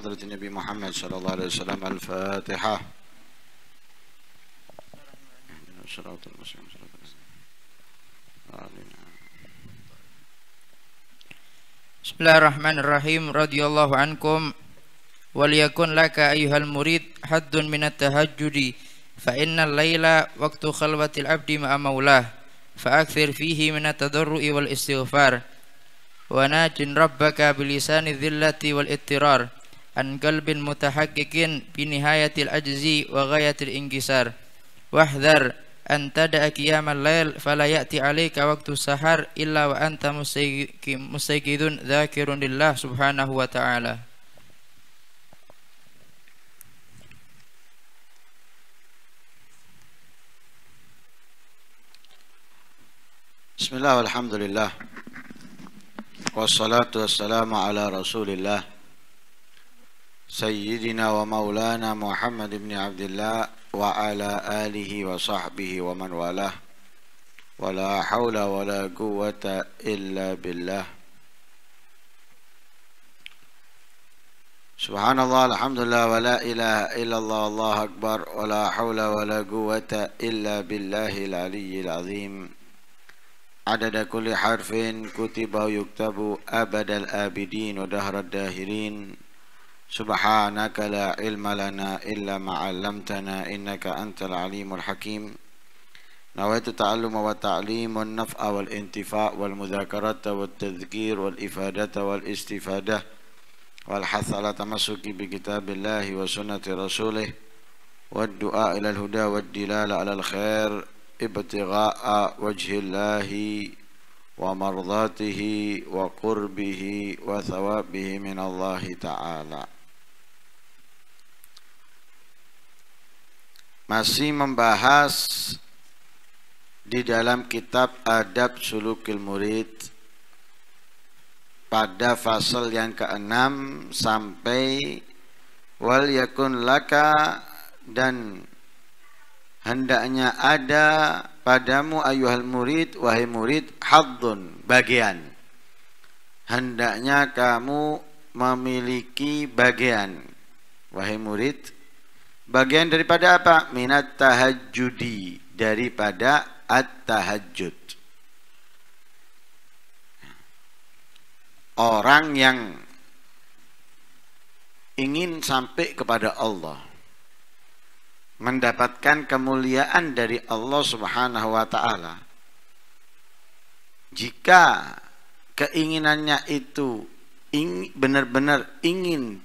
حضرة النبي محمد صلى الله عليه وسلم الفاتحة صراط بسم الله الرحمن الرحيم رضي الله عنكم وليكن لك أيها المريد حد من التهجد فإن الليل وقت خلوة العبد مع مولاه فأكثر فيه من التضرع والاستغفار وناج ربك بلسان الذلة والاضطرار an qalbin mutahaqqiqin bi nihayatil ajzi wa ghayatil ingisar wahdhar an tada'a qiyamal lail fala ya'ti 'alaika waqtu sahar illa wa anta mustaqidun dzakirun lillah subhanahu wa ta'ala Bismillah walhamdulillah Wassalatu wassalamu ala rasulillah سيدنا ومولانا محمد بن عبد الله وعلى آله وصحبه ومن والاه ولا حول ولا قوة إلا بالله سبحان الله الحمد لله ولا إله إلا الله الله أكبر ولا حول ولا قوة إلا بالله العلي العظيم عدد كل حرف كتب ويكتب أبد الآبدين ودهر الداهرين سبحانك لا علم لنا إلا ما علمتنا إنك أنت العليم الحكيم نويت التعلم والتعليم والنفع والانتفاع والمذاكرة والتذكير والإفادة والاستفادة والحث على تمسك بكتاب الله وسنة رسوله والدعاء إلى الهدى والدلال على الخير ابتغاء وجه الله ومرضاته وقربه وثوابه من الله تعالى masih membahas di dalam kitab Adab Sulukil Murid pada fasal yang keenam sampai wal yakun laka dan hendaknya ada padamu ayuhal murid wahai murid haddun bagian hendaknya kamu memiliki bagian wahai murid Bagian daripada apa? Minat tahajudi daripada at-tahajud. Orang yang ingin sampai kepada Allah mendapatkan kemuliaan dari Allah Subhanahu wa taala. Jika keinginannya itu benar-benar ingin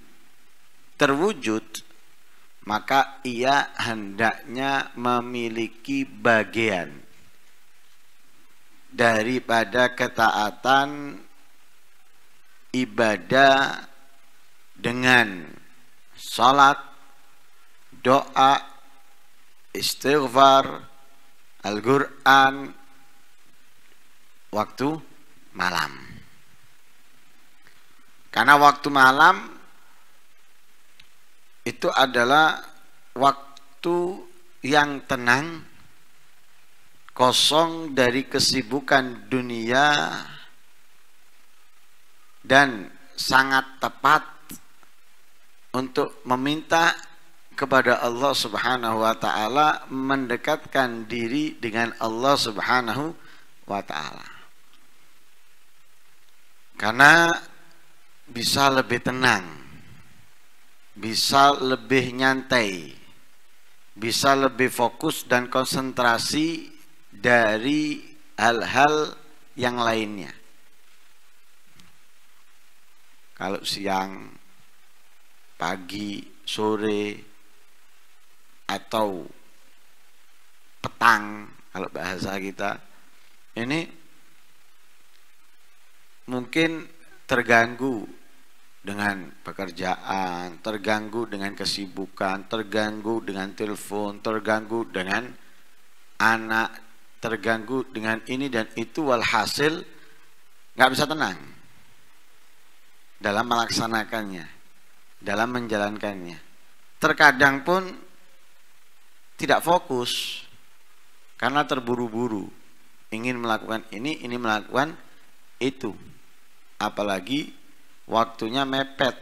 terwujud maka ia hendaknya memiliki bagian daripada ketaatan ibadah dengan salat, doa, istighfar, Al-Quran, waktu malam. Karena waktu malam itu adalah waktu yang tenang kosong dari kesibukan dunia dan sangat tepat untuk meminta kepada Allah Subhanahu wa taala mendekatkan diri dengan Allah Subhanahu wa taala. Karena bisa lebih tenang bisa lebih nyantai, bisa lebih fokus dan konsentrasi dari hal-hal yang lainnya. Kalau siang, pagi, sore, atau petang, kalau bahasa kita, ini mungkin terganggu dengan pekerjaan, terganggu dengan kesibukan, terganggu dengan telepon, terganggu dengan anak, terganggu dengan ini dan itu walhasil nggak bisa tenang dalam melaksanakannya, dalam menjalankannya. Terkadang pun tidak fokus karena terburu-buru ingin melakukan ini, ini melakukan itu. Apalagi waktunya mepet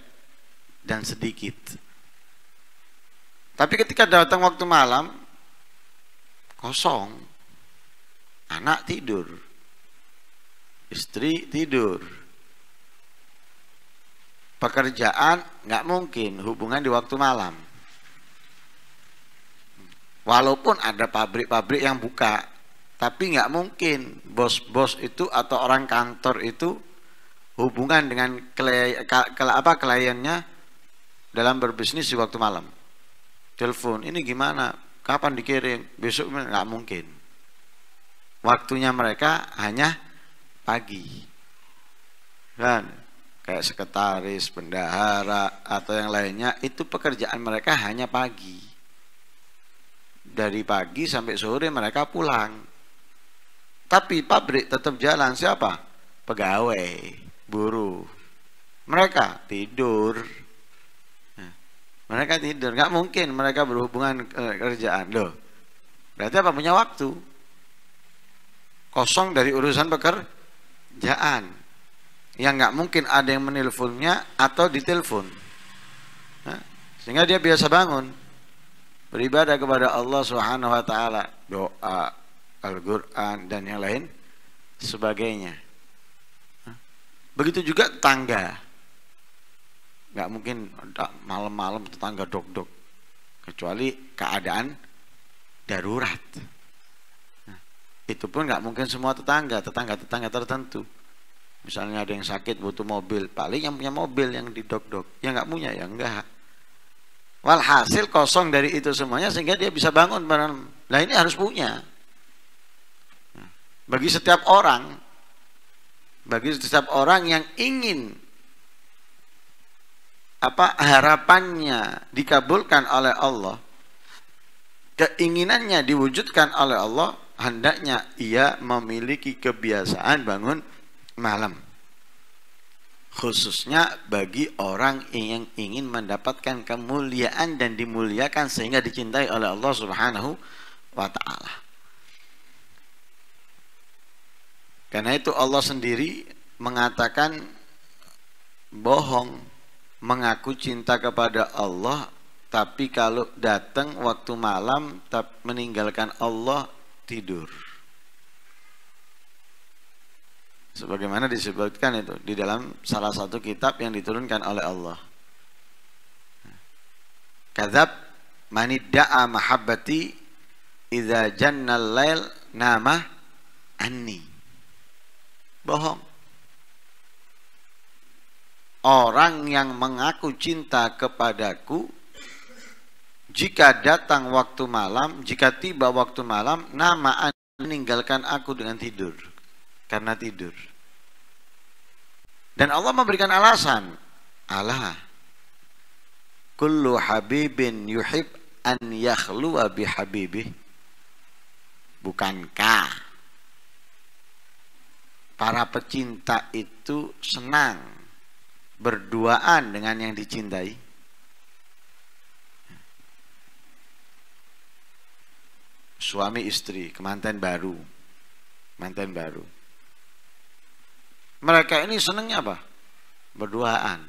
dan sedikit. Tapi ketika datang waktu malam, kosong. Anak tidur. Istri tidur. Pekerjaan nggak mungkin hubungan di waktu malam. Walaupun ada pabrik-pabrik yang buka, tapi nggak mungkin bos-bos itu atau orang kantor itu hubungan dengan klien, apa kliennya dalam berbisnis di waktu malam. Telepon, ini gimana? Kapan dikirim? Besok nggak mungkin. Waktunya mereka hanya pagi. Kan? Kayak sekretaris, bendahara, atau yang lainnya, itu pekerjaan mereka hanya pagi. Dari pagi sampai sore mereka pulang. Tapi pabrik tetap jalan siapa? Pegawai buruh. Mereka tidur. Nah, mereka tidur, nggak mungkin mereka berhubungan eh, kerjaan loh. Berarti apa punya waktu? Kosong dari urusan pekerjaan. yang nggak mungkin ada yang menelponnya atau ditelepon. Nah, sehingga dia biasa bangun beribadah kepada Allah Subhanahu wa taala, doa, Al-Qur'an dan yang lain sebagainya. Begitu juga tetangga. Nggak mungkin malam-malam tetangga dok-dok. Kecuali keadaan darurat. Nah, itu pun nggak mungkin semua tetangga, tetangga-tetangga tertentu. Misalnya ada yang sakit butuh mobil, paling yang punya mobil yang didok-dok. Yang nggak punya ya enggak. Walhasil kosong dari itu semuanya sehingga dia bisa bangun. Nah ini harus punya. Nah, bagi setiap orang bagi setiap orang yang ingin apa harapannya dikabulkan oleh Allah keinginannya diwujudkan oleh Allah hendaknya ia memiliki kebiasaan bangun malam khususnya bagi orang yang ingin mendapatkan kemuliaan dan dimuliakan sehingga dicintai oleh Allah Subhanahu wa taala Karena itu Allah sendiri mengatakan bohong mengaku cinta kepada Allah tapi kalau datang waktu malam meninggalkan Allah tidur. Sebagaimana disebutkan itu di dalam salah satu kitab yang diturunkan oleh Allah. Kadzab manidda'a mahabbati idza jannal lail nama anni bohong. Orang yang mengaku cinta kepadaku, jika datang waktu malam, jika tiba waktu malam, nama Anda meninggalkan aku dengan tidur. Karena tidur. Dan Allah memberikan alasan. Allah. Kullu habibin yuhib an yakhluwa bihabibih. Bukankah para pecinta itu senang berduaan dengan yang dicintai? Suami istri, kemanten baru. Manten baru. Mereka ini senangnya apa? Berduaan.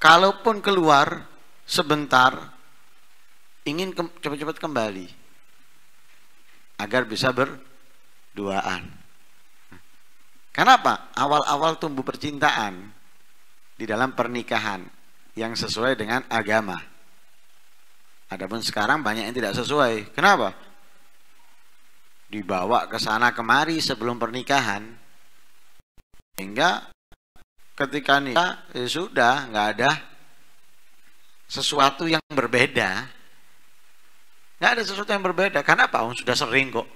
Kalaupun keluar sebentar ingin cepat-cepat ke kembali agar bisa ber duaan. Kenapa? Awal-awal tumbuh percintaan di dalam pernikahan yang sesuai dengan agama. Adapun sekarang banyak yang tidak sesuai. Kenapa? Dibawa ke sana kemari sebelum pernikahan sehingga ketika nikah ya sudah nggak ada sesuatu yang berbeda nggak ada sesuatu yang berbeda Kenapa? Oh, sudah sering kok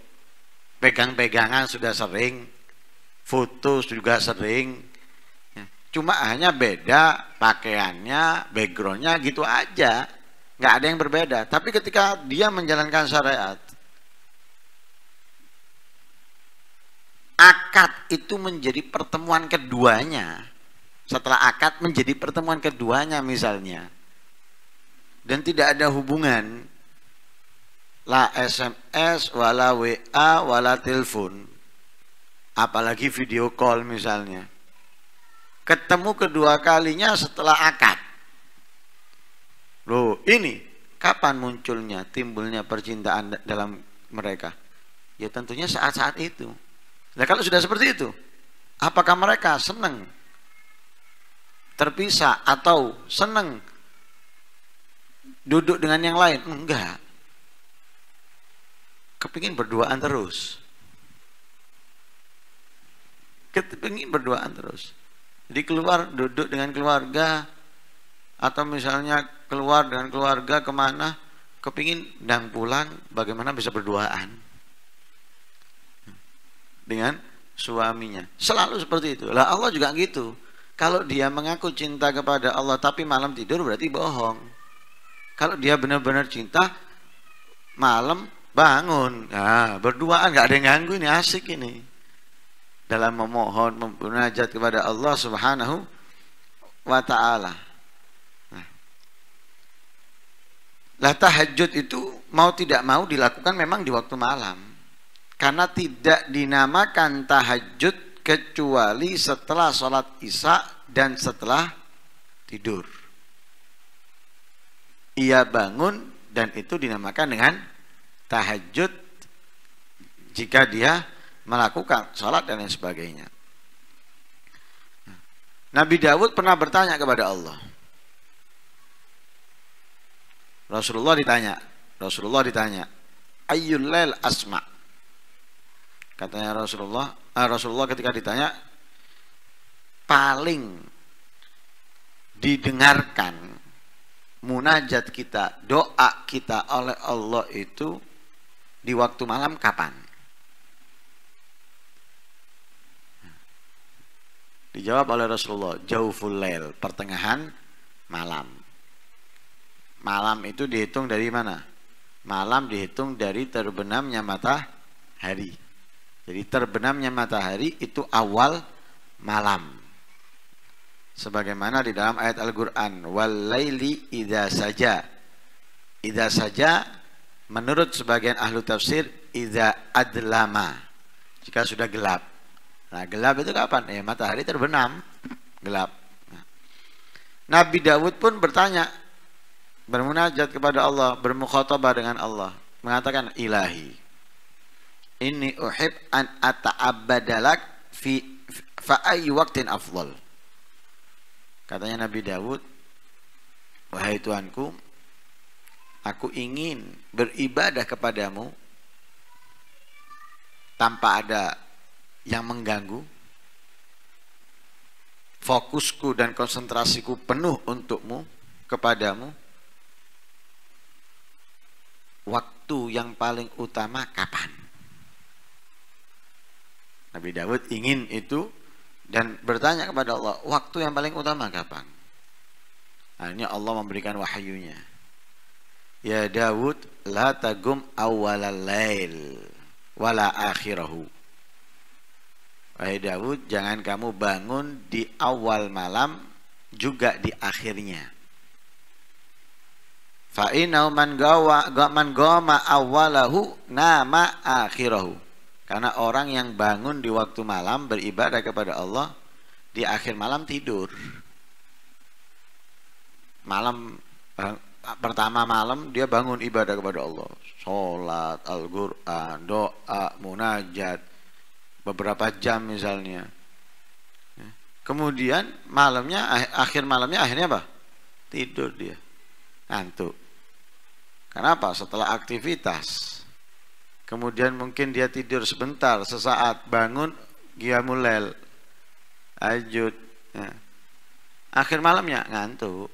pegang-pegangan sudah sering, foto juga sering. Ya. Cuma hanya beda pakaiannya, backgroundnya gitu aja, nggak ada yang berbeda. Tapi ketika dia menjalankan syariat, akad itu menjadi pertemuan keduanya. Setelah akad menjadi pertemuan keduanya misalnya. Dan tidak ada hubungan la SMS, wala WA, wala telepon, apalagi video call misalnya. Ketemu kedua kalinya setelah akad. Loh, ini kapan munculnya, timbulnya percintaan dalam mereka? Ya tentunya saat-saat itu. Nah kalau sudah seperti itu, apakah mereka senang terpisah atau senang duduk dengan yang lain? Enggak kepingin berduaan terus. Kepingin berduaan terus. Jadi keluar duduk dengan keluarga atau misalnya keluar dengan keluarga kemana kepingin dan pulang bagaimana bisa berduaan dengan suaminya selalu seperti itu lah Allah juga gitu kalau dia mengaku cinta kepada Allah tapi malam tidur berarti bohong kalau dia benar-benar cinta malam bangun. Nah, berduaan nggak ada yang ganggu ini asik ini. Dalam memohon memunajat kepada Allah Subhanahu wa taala. Nah. Lah tahajud itu mau tidak mau dilakukan memang di waktu malam. Karena tidak dinamakan tahajud kecuali setelah sholat isya dan setelah tidur. Ia bangun dan itu dinamakan dengan tahajud jika dia melakukan sholat dan lain sebagainya. Nabi Dawud pernah bertanya kepada Allah. Rasulullah ditanya, Rasulullah ditanya, ayyul lail asma. Katanya Rasulullah, eh, Rasulullah ketika ditanya paling didengarkan munajat kita, doa kita oleh Allah itu di waktu malam kapan? Dijawab oleh Rasulullah, jauful lail, pertengahan malam. Malam itu dihitung dari mana? Malam dihitung dari terbenamnya matahari. Jadi terbenamnya matahari itu awal malam. Sebagaimana di dalam ayat Al-Qur'an, "Wal laili saja." idah saja Menurut sebagian ahlu tafsir, Iza adlama. Jika sudah gelap. Nah, gelap itu kapan? Ya, matahari terbenam, gelap. Nah. Nabi Dawud pun bertanya, bermunajat kepada Allah, Bermukhotobah dengan Allah, mengatakan ilahi. Ini uhib an ata'abbadalak fi fa'ayi waktin afdol Katanya Nabi Dawud, Wahai Tuhanku, Aku ingin beribadah kepadamu tanpa ada yang mengganggu. Fokusku dan konsentrasiku penuh untukmu, kepadamu. Waktu yang paling utama kapan? Nabi Dawud ingin itu dan bertanya kepada Allah, waktu yang paling utama kapan? Akhirnya Allah memberikan wahyunya. Ya Dawud la tagum awalal lail wala akhirahu. Wahai Dawud, jangan kamu bangun di awal malam juga di akhirnya. Fa'inau man gawa man goma awalahu nama akhirahu. Karena orang yang bangun di waktu malam beribadah kepada Allah di akhir malam tidur. Malam eh, pertama malam dia bangun ibadah kepada Allah sholat, Al-Quran, doa, munajat beberapa jam misalnya ya. kemudian malamnya ah, akhir malamnya akhirnya apa? tidur dia ngantuk kenapa? setelah aktivitas kemudian mungkin dia tidur sebentar sesaat bangun dia mulai ajud ya. akhir malamnya ngantuk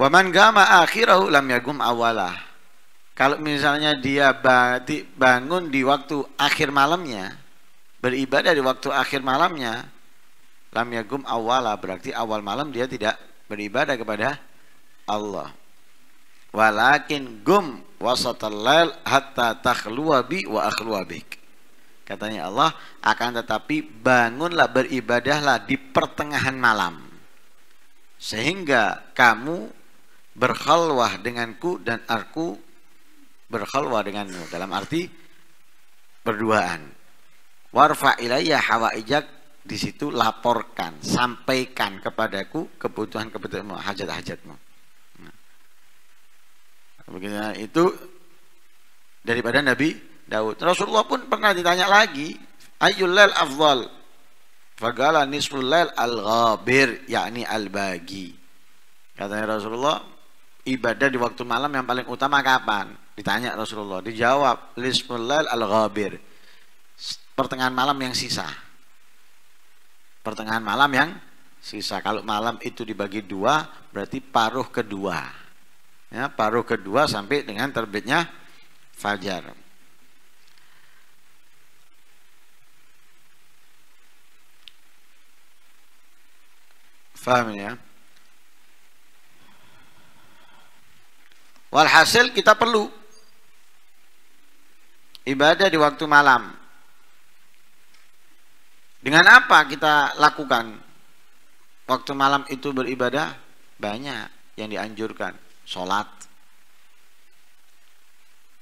Waman gama akhirahu lam yagum awalah. Kalau misalnya dia bangun di waktu akhir malamnya, beribadah di waktu akhir malamnya, lam yagum awalah berarti awal malam dia tidak beribadah kepada Allah. Walakin gum wasatal hatta takhluwa bi wa akhluwa bik. Katanya Allah akan tetapi bangunlah beribadahlah di pertengahan malam. Sehingga kamu berkhalwah denganku dan aku berkhalwah denganmu dalam arti berduaan warfa ilayya hawaijak di situ laporkan sampaikan kepadaku kebutuhan-kebutuhanmu hajat-hajatmu nah. nah itu daripada Nabi Daud. Rasulullah pun pernah ditanya lagi, ayyul lail afdal? Fagala nisful lail al-ghabir, yakni al-bagi. Katanya Rasulullah, ibadah di waktu malam yang paling utama kapan? Ditanya Rasulullah, dijawab lismulail al-ghabir. Pertengahan malam yang sisa. Pertengahan malam yang sisa. Kalau malam itu dibagi dua, berarti paruh kedua. Ya, paruh kedua sampai dengan terbitnya fajar. Faham ya? Walhasil kita perlu ibadah di waktu malam. Dengan apa kita lakukan? Waktu malam itu beribadah banyak yang dianjurkan. Sholat.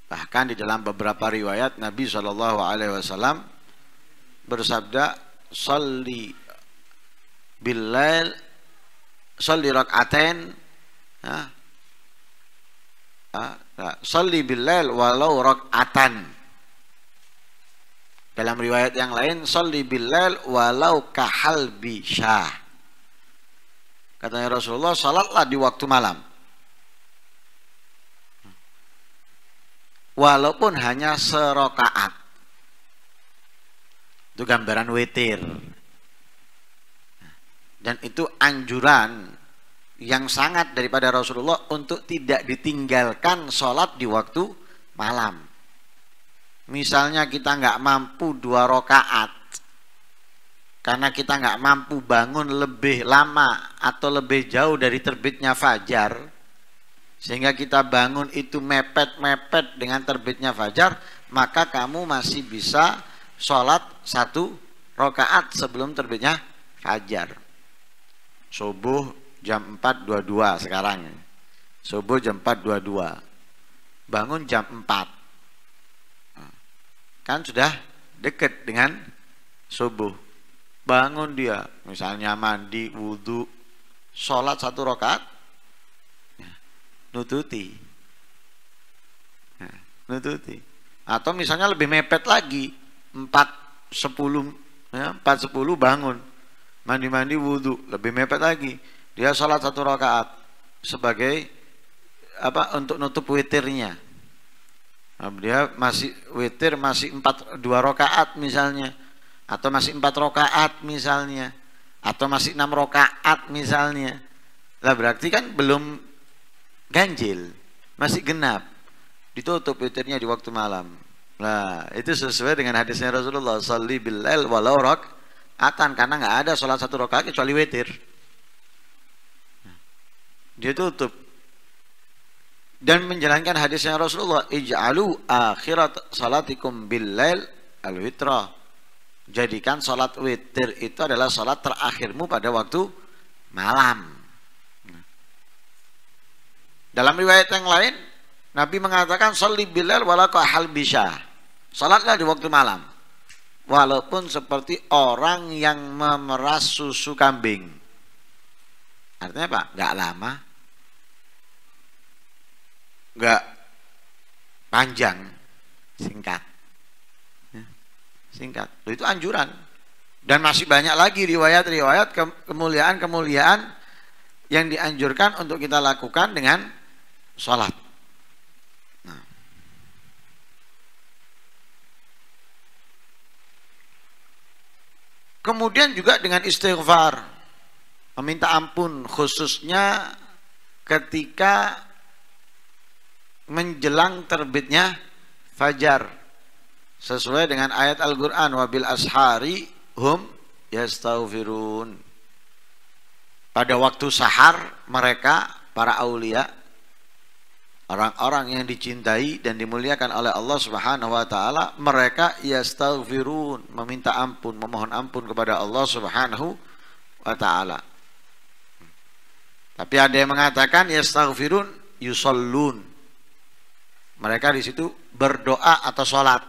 Bahkan di dalam beberapa riwayat Nabi Shallallahu Alaihi Wasallam bersabda, "Salli bilal, salli rakaten." ya, Salli bilal walau rak'atan. Dalam riwayat yang lain, Salli bilal walau kahal syah. Katanya Rasulullah, salatlah di waktu malam. Walaupun hanya serokaat. Itu gambaran witir. Dan itu anjuran yang sangat daripada Rasulullah untuk tidak ditinggalkan sholat di waktu malam. Misalnya kita nggak mampu dua rokaat karena kita nggak mampu bangun lebih lama atau lebih jauh dari terbitnya fajar sehingga kita bangun itu mepet-mepet dengan terbitnya fajar maka kamu masih bisa sholat satu rokaat sebelum terbitnya fajar subuh jam 4.22 sekarang. Subuh jam 4.22. Bangun jam 4. Nah, kan sudah deket dengan subuh. Bangun dia, misalnya mandi, wudhu, sholat satu rokat, ya, nututi. Ya, nututi. Atau misalnya lebih mepet lagi, 4.10 ya, 4.10 bangun, mandi-mandi wudhu, lebih mepet lagi dia sholat satu rakaat sebagai apa untuk nutup witirnya. Nah, dia masih witir masih empat dua rakaat misalnya, atau masih empat rakaat misalnya, atau masih enam rakaat misalnya. Lah berarti kan belum ganjil, masih genap. Ditutup witirnya di waktu malam. Nah, itu sesuai dengan hadisnya Rasulullah sallallahu alaihi wasallam walau rak atan karena nggak ada sholat satu rakaat kecuali witir dia tutup dan menjalankan hadisnya Rasulullah ij'alu akhirat salatikum billail al-witra jadikan salat witir itu adalah salat terakhirmu pada waktu malam nah. dalam riwayat yang lain Nabi mengatakan salli bilal hal bisa salatlah di waktu malam walaupun seperti orang yang memeras susu kambing artinya apa? gak lama nggak panjang, singkat. Ya, singkat. Itu anjuran. Dan masih banyak lagi riwayat-riwayat kemuliaan-kemuliaan yang dianjurkan untuk kita lakukan dengan sholat. Nah. Kemudian juga dengan istighfar, meminta ampun khususnya ketika menjelang terbitnya fajar sesuai dengan ayat Al-Qur'an wabil ashari hum yastaghfirun pada waktu sahar mereka para aulia orang-orang yang dicintai dan dimuliakan oleh Allah Subhanahu wa taala mereka yastaghfirun meminta ampun memohon ampun kepada Allah Subhanahu wa taala tapi ada yang mengatakan yastaghfirun yusallun mereka di situ berdoa atau sholat.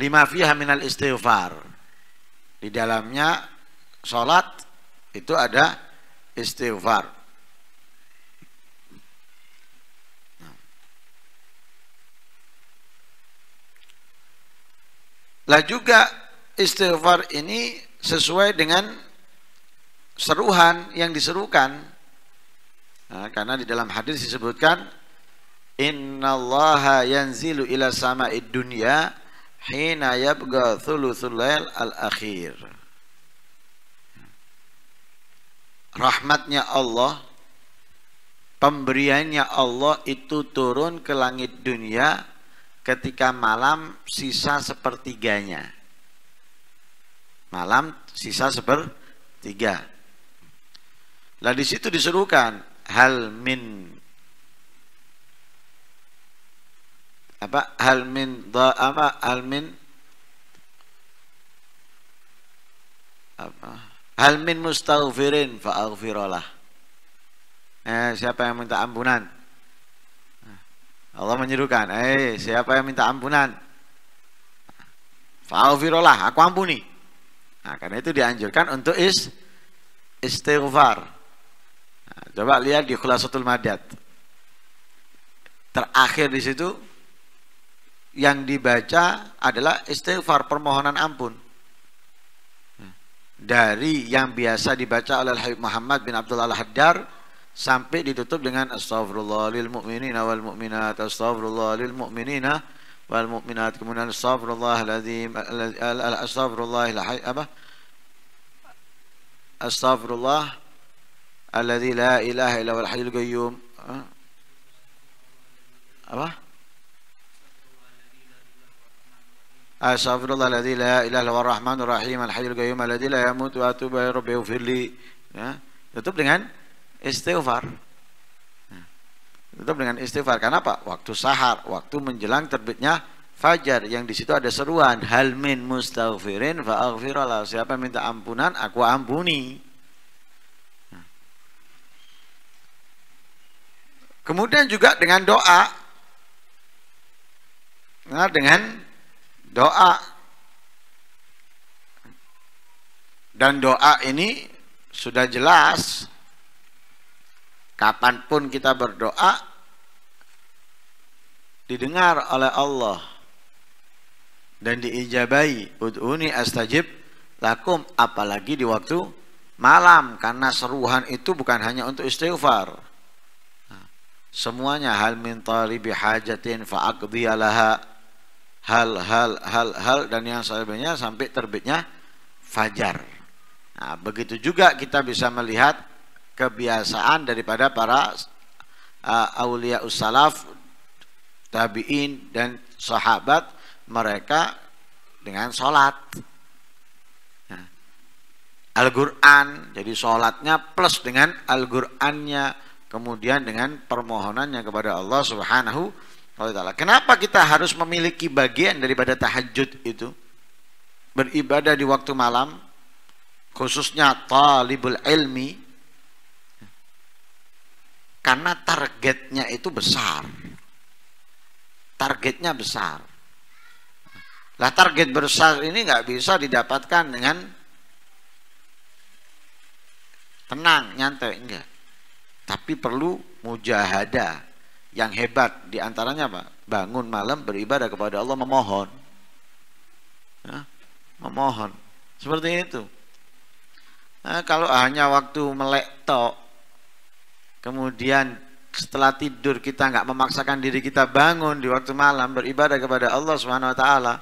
Lima fiha minal istighfar. Di dalamnya sholat itu ada istighfar. Lah juga istighfar ini sesuai dengan seruhan yang diserukan. Nah, karena di dalam hadis disebutkan innallaha yanzilu ila sama'id dunya hina yabqa thuluthul lail al akhir rahmatnya Allah pemberiannya Allah itu turun ke langit dunia ketika malam sisa sepertiganya malam sisa sepertiga lah disitu situ diserukan hal min apa hal min da, apa hal min apa hal min mustaghfirin fa'aghfirullah eh, siapa yang minta ampunan Allah menyerukan eh siapa yang minta ampunan fa'aghfirullah aku ampuni nah, karena itu dianjurkan untuk is istighfar nah, coba lihat di khulasatul madad terakhir di situ yang dibaca adalah istighfar permohonan ampun hmm. dari yang biasa dibaca oleh Habib Muhammad bin Abdullah Al-Haddar sampai ditutup dengan astaghfirullah lil mu'minina wal mu'minat astaghfirullah lil mu'minina wal mu'minat kemudian astaghfirullah alazim astaghfirullah apa astaghfirullah alladzi la ilaha illa huwal hayyul qayyum apa أستغفر الله الذي لا إله إلا هو الرحمن الرحيم الحي القيوم الذي لا يموت وأتوب إلى ربي اغفر لي tutup dengan istighfar ya, tutup dengan istighfar karena apa waktu sahar waktu menjelang terbitnya fajar yang di situ ada seruan hal min mustaghfirin faaghfirullah siapa yang minta ampunan aku ampuni ya. kemudian juga dengan doa nah, dengan doa dan doa ini sudah jelas kapanpun kita berdoa didengar oleh Allah dan diijabai ud'uni astajib lakum apalagi di waktu malam karena seruhan itu bukan hanya untuk istighfar nah, semuanya hal min talibi hajatin fa'aqdi alaha hal hal hal hal dan yang sebagainya sampai terbitnya fajar. Nah, begitu juga kita bisa melihat kebiasaan daripada para uh, aulia ussalaf tabi'in dan sahabat mereka dengan sholat nah, Al-Quran jadi sholatnya plus dengan Al-Qurannya kemudian dengan permohonannya kepada Allah subhanahu Allah Kenapa kita harus memiliki bagian daripada tahajud itu? Beribadah di waktu malam, khususnya talibul ilmi, karena targetnya itu besar. Targetnya besar. Lah target besar ini nggak bisa didapatkan dengan tenang, nyantai, enggak. Tapi perlu mujahadah, yang hebat diantaranya apa? Bangun malam beribadah kepada Allah memohon. Ya, memohon. Seperti itu. Nah, kalau hanya waktu melek tok, kemudian setelah tidur kita nggak memaksakan diri kita bangun di waktu malam beribadah kepada Allah Subhanahu Wa Taala,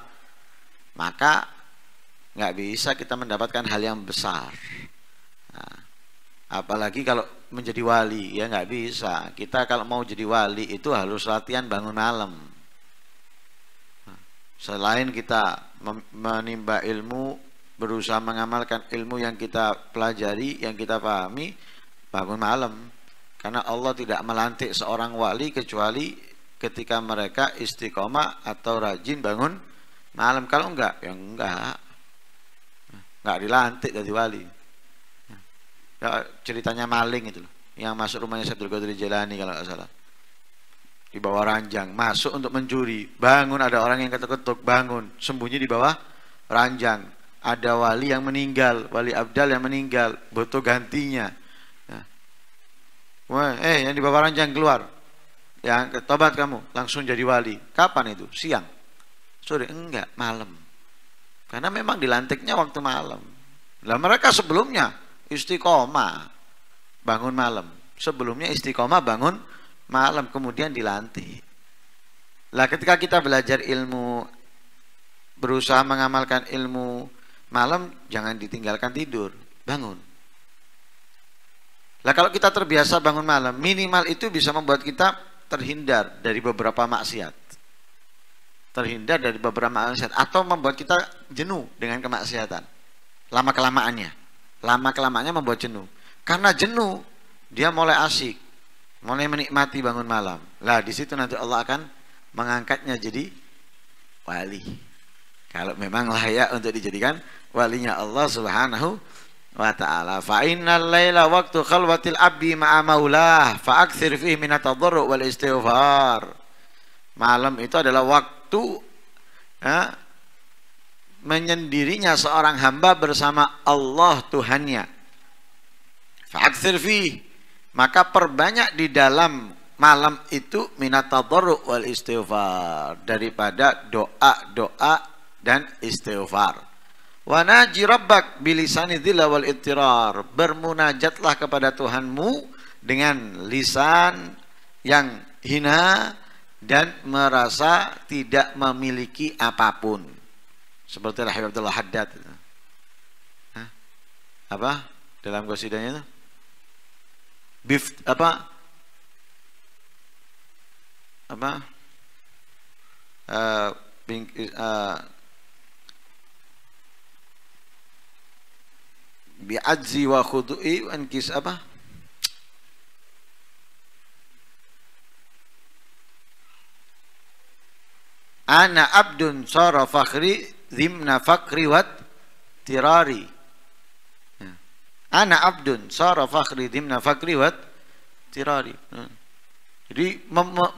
maka nggak bisa kita mendapatkan hal yang besar. Nah, apalagi kalau menjadi wali ya nggak bisa kita kalau mau jadi wali itu harus latihan bangun malam selain kita menimba ilmu berusaha mengamalkan ilmu yang kita pelajari yang kita pahami bangun malam karena Allah tidak melantik seorang wali kecuali ketika mereka istiqomah atau rajin bangun malam kalau enggak ya enggak enggak dilantik jadi wali Ya, ceritanya maling itu loh yang masuk rumahnya Syaikhul Qadir Jalani kalau nggak salah di bawah ranjang masuk untuk mencuri bangun ada orang yang ketuk-ketuk bangun sembunyi di bawah ranjang ada wali yang meninggal wali abdal yang meninggal butuh gantinya ya. Wah, eh yang di bawah ranjang keluar yang tobat kamu langsung jadi wali kapan itu siang sore enggak malam karena memang dilantiknya waktu malam lah mereka sebelumnya istiqomah bangun malam. Sebelumnya istiqomah bangun malam kemudian dilantik. Lah ketika kita belajar ilmu berusaha mengamalkan ilmu malam jangan ditinggalkan tidur, bangun. Lah kalau kita terbiasa bangun malam, minimal itu bisa membuat kita terhindar dari beberapa maksiat. Terhindar dari beberapa maksiat atau membuat kita jenuh dengan kemaksiatan lama-kelamaannya lama kelamanya membuat jenuh. Karena jenuh, dia mulai asik mulai menikmati bangun malam. Lah di situ nanti Allah akan mengangkatnya jadi wali. Kalau memang layak untuk dijadikan walinya Allah Subhanahu wa taala. Fa innal laila waktu khalwatil abdi ma'a maulah fa aktsir fihi min wal istighfar. Malam itu adalah waktu ya, menyendirinya seorang hamba bersama Allah Tuhannya. Fa'akthir fi maka perbanyak di dalam malam itu minat wal istighfar daripada doa-doa dan istighfar. Wana jirabak rabbak bilisani dzilla wal Bermunajatlah kepada Tuhanmu dengan lisan yang hina dan merasa tidak memiliki apapun seperti Rahim Abdullah Haddad Hah? apa dalam kosidanya itu Bif, apa apa uh, bing, uh, eh, bi'ajzi wa khudu'i ankis apa ana abdun sara fakhri zimna fakri wat tirari ya. ana abdun sara fakri zimna fakri wat tirari ya. jadi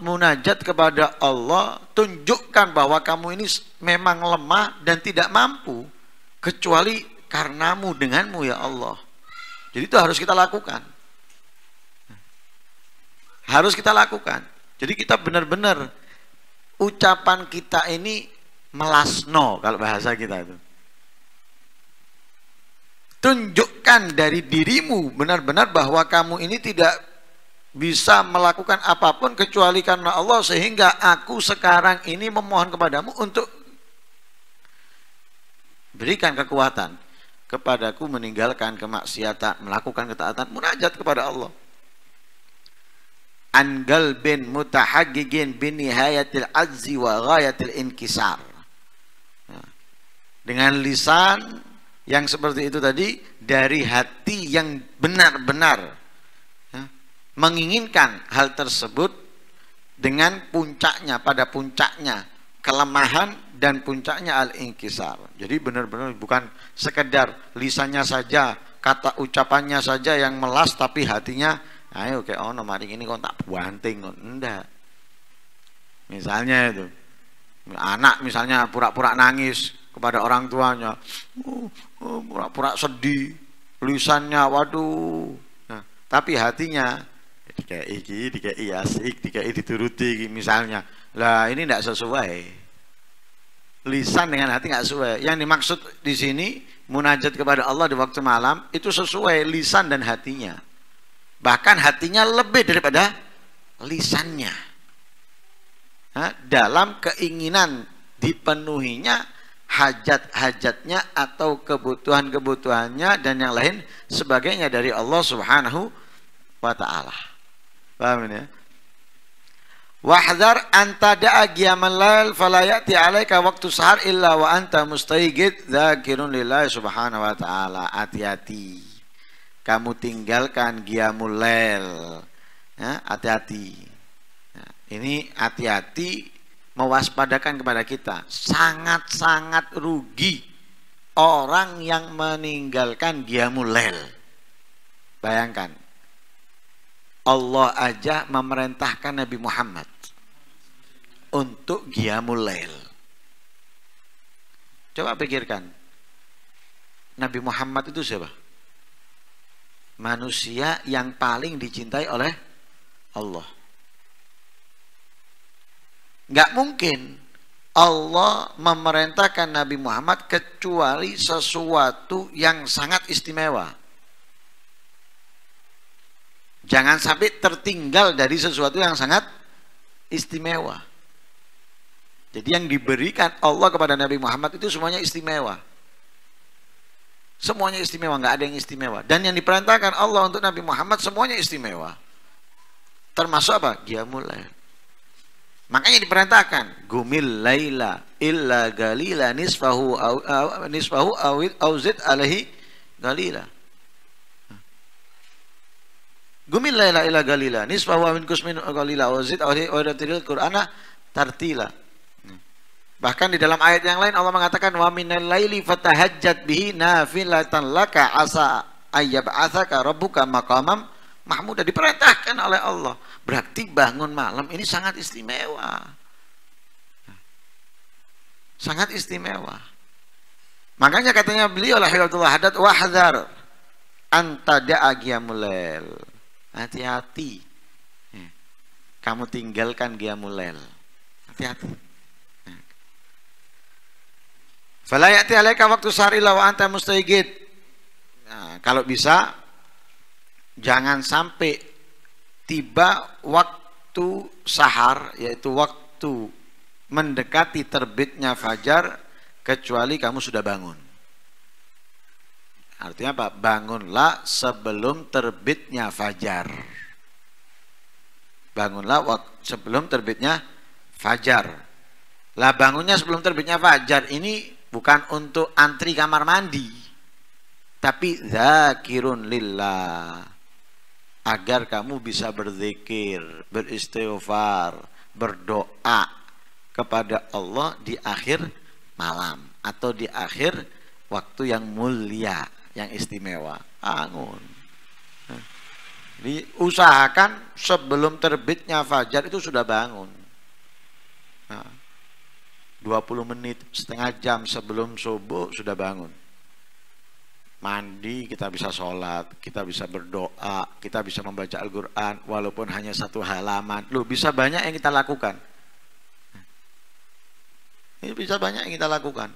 munajat kepada Allah tunjukkan bahwa kamu ini memang lemah dan tidak mampu kecuali karenamu denganmu ya Allah jadi itu harus kita lakukan ya. harus kita lakukan jadi kita benar-benar ucapan kita ini melasno kalau bahasa kita itu. Tunjukkan dari dirimu benar-benar bahwa kamu ini tidak bisa melakukan apapun kecuali karena Allah sehingga aku sekarang ini memohon kepadamu untuk berikan kekuatan kepadaku meninggalkan kemaksiatan melakukan ketaatan munajat kepada Allah Angal bin mutahagigin bin nihayatil azzi wa ghayatil inkisar dengan lisan yang seperti itu tadi dari hati yang benar-benar ya, menginginkan hal tersebut dengan puncaknya pada puncaknya kelemahan dan puncaknya al-inkisar. Jadi benar-benar bukan sekedar lisannya saja, kata ucapannya saja yang melas tapi hatinya ayo kayak oh nomor ini kok tak buanting, enggak. Misalnya itu anak misalnya pura-pura nangis kepada orang tuanya oh, oh, pura-pura uh, uh, sedih lisannya waduh nah, tapi hatinya ya dikei iki dikei asik dikei dituruti misalnya lah ini tidak sesuai lisan dengan hati nggak sesuai yang dimaksud di sini munajat kepada Allah di waktu malam itu sesuai lisan dan hatinya bahkan hatinya lebih daripada lisannya nah, dalam keinginan dipenuhinya hajat-hajatnya atau kebutuhan-kebutuhannya dan yang lain sebagainya dari Allah Subhanahu wa taala. Paham ini ya? Wahdar anta da'a lail fala ya'ti 'alaika waqtu sahar illa wa anta mustaygid dzakirun lillahi subhanahu wa ta'ala. Hati-hati. Kamu tinggalkan giyamul lail. Ya, hati-hati. Ya, ini hati-hati mewaspadakan kepada kita sangat-sangat rugi orang yang meninggalkan diamulail. Bayangkan Allah aja memerintahkan Nabi Muhammad untuk giamulail. Coba pikirkan. Nabi Muhammad itu siapa? Manusia yang paling dicintai oleh Allah. Nggak mungkin Allah memerintahkan Nabi Muhammad kecuali sesuatu yang sangat istimewa. Jangan sampai tertinggal dari sesuatu yang sangat istimewa. Jadi yang diberikan Allah kepada Nabi Muhammad itu semuanya istimewa. Semuanya istimewa, nggak ada yang istimewa. Dan yang diperintahkan Allah untuk Nabi Muhammad semuanya istimewa. Termasuk apa? Dia mulai. Makanya diperintahkan gumil laila illa galila nisfahu aw, aw, nisfahu awid auzid alaihi galila. Gumil laila illa galila nisfahu awin kusmin galila auzid alaihi awidatil qur'ana tartila. Bahkan di dalam ayat yang lain Allah mengatakan wa minal laili fatahajjat bihi nafilatan laka asa ayyab'athaka rabbuka maqamam sudah diperintahkan oleh Allah. Berarti bangun malam ini sangat istimewa. Sangat istimewa. Makanya katanya beliau lah Haddad wahdhar anta mulel. Hati-hati. Ya. Kamu tinggalkan mulel. Hati-hati. Ya. Falayati alaika waktu sari lawa wa anta Nah, kalau bisa jangan sampai tiba waktu sahar yaitu waktu mendekati terbitnya fajar kecuali kamu sudah bangun. Artinya apa? Bangunlah sebelum terbitnya fajar. Bangunlah sebelum terbitnya fajar. Lah bangunnya sebelum terbitnya fajar ini bukan untuk antri kamar mandi. Tapi zakirun lillah agar kamu bisa berzikir, beristighfar, berdoa kepada Allah di akhir malam atau di akhir waktu yang mulia, yang istimewa. Bangun. Diusahakan sebelum terbitnya fajar itu sudah bangun. 20 nah, menit, setengah jam sebelum subuh sudah bangun mandi, kita bisa sholat, kita bisa berdoa, kita bisa membaca Al-Quran, walaupun hanya satu halaman. Loh, bisa banyak yang kita lakukan. Ini bisa banyak yang kita lakukan.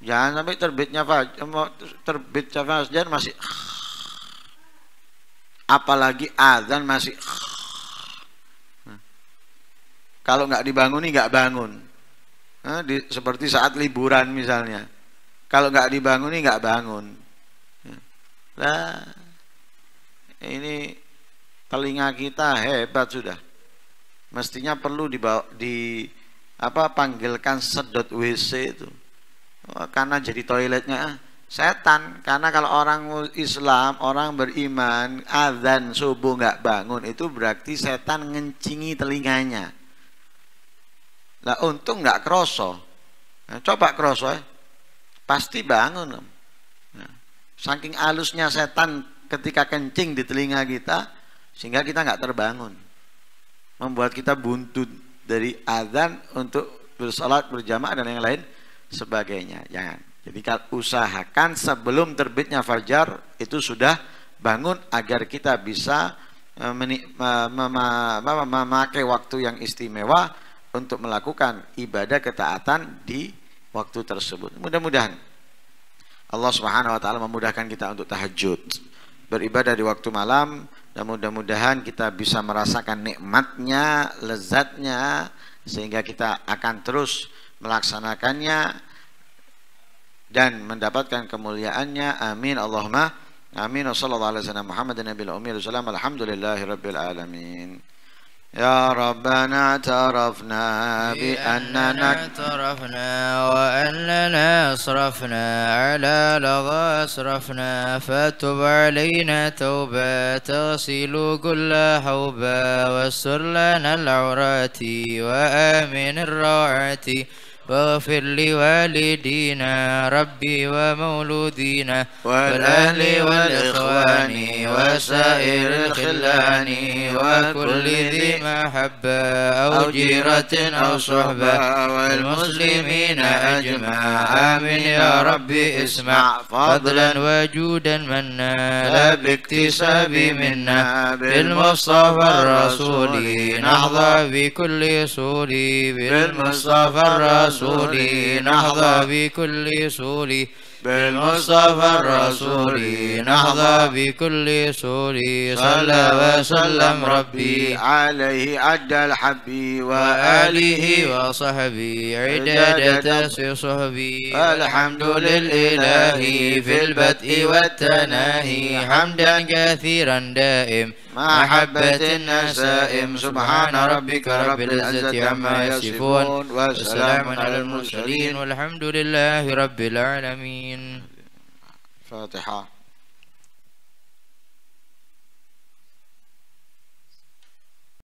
jangan sampai terbitnya terbit fajar masih apalagi azan masih kalau nggak dibangun nih nggak bangun seperti saat liburan misalnya kalau nggak dibangun ini nggak bangun. Nah, ini telinga kita hebat sudah. Mestinya perlu dibawa, di apa panggilkan sedot WC itu. Oh, karena jadi toiletnya ah, setan. Karena kalau orang Islam, orang beriman, azan subuh nggak bangun itu berarti setan ngencingi telinganya. Lah untung nggak kroso. Nah, coba kroso ya. Pasti bangun. Ya. saking alusnya setan ketika kencing di telinga kita, sehingga kita nggak terbangun. Membuat kita buntut dari azan untuk bersolat berjamaah dan yang lain sebagainya. Jangan. Ya. Jadi usahakan sebelum terbitnya fajar itu sudah bangun agar kita bisa e, e, memakai waktu yang istimewa untuk melakukan ibadah ketaatan di waktu tersebut. Mudah-mudahan Allah Subhanahu wa taala memudahkan kita untuk tahajud, beribadah di waktu malam dan mudah-mudahan kita bisa merasakan nikmatnya, lezatnya sehingga kita akan terus melaksanakannya dan mendapatkan kemuliaannya. Amin Allahumma amin. Wassallallahu alaihi wasallam Muhammadin nabiyil ummi. Alhamdulillahirabbil alamin. يا ربنا اعترفنا بأننا اعترفنا وأننا أسرفنا على لظى أسرفنا فتب علينا توبة تغسل كل حوبة واستر لنا العورات وآمن الروعات واغفر لوالدينا ربي ومولودينا والأهل والإخوان وسائر الخلان وكل ذي محبة أو جيرة أو صحبة والمسلمين أجمع آمين يا ربي اسمع فضلا وجودا منا لا باكتساب منا بالمصطفى الرسول نحظى بكل صولي بالمصطفى الرسول الرسول نحظى بكل سولي بالمصطفى الرسولي نحظى بكل سولي صلى وسلم ربي عليه عد الحب وآله وصحبي عدادة صحبي الحمد للإله في البدء والتناهي حمدا كثيرا دائم محبة النسائم سبحان ربك رب العزة عما يصفون وسلام على المرسلين والحمد لله رب العالمين فاتحة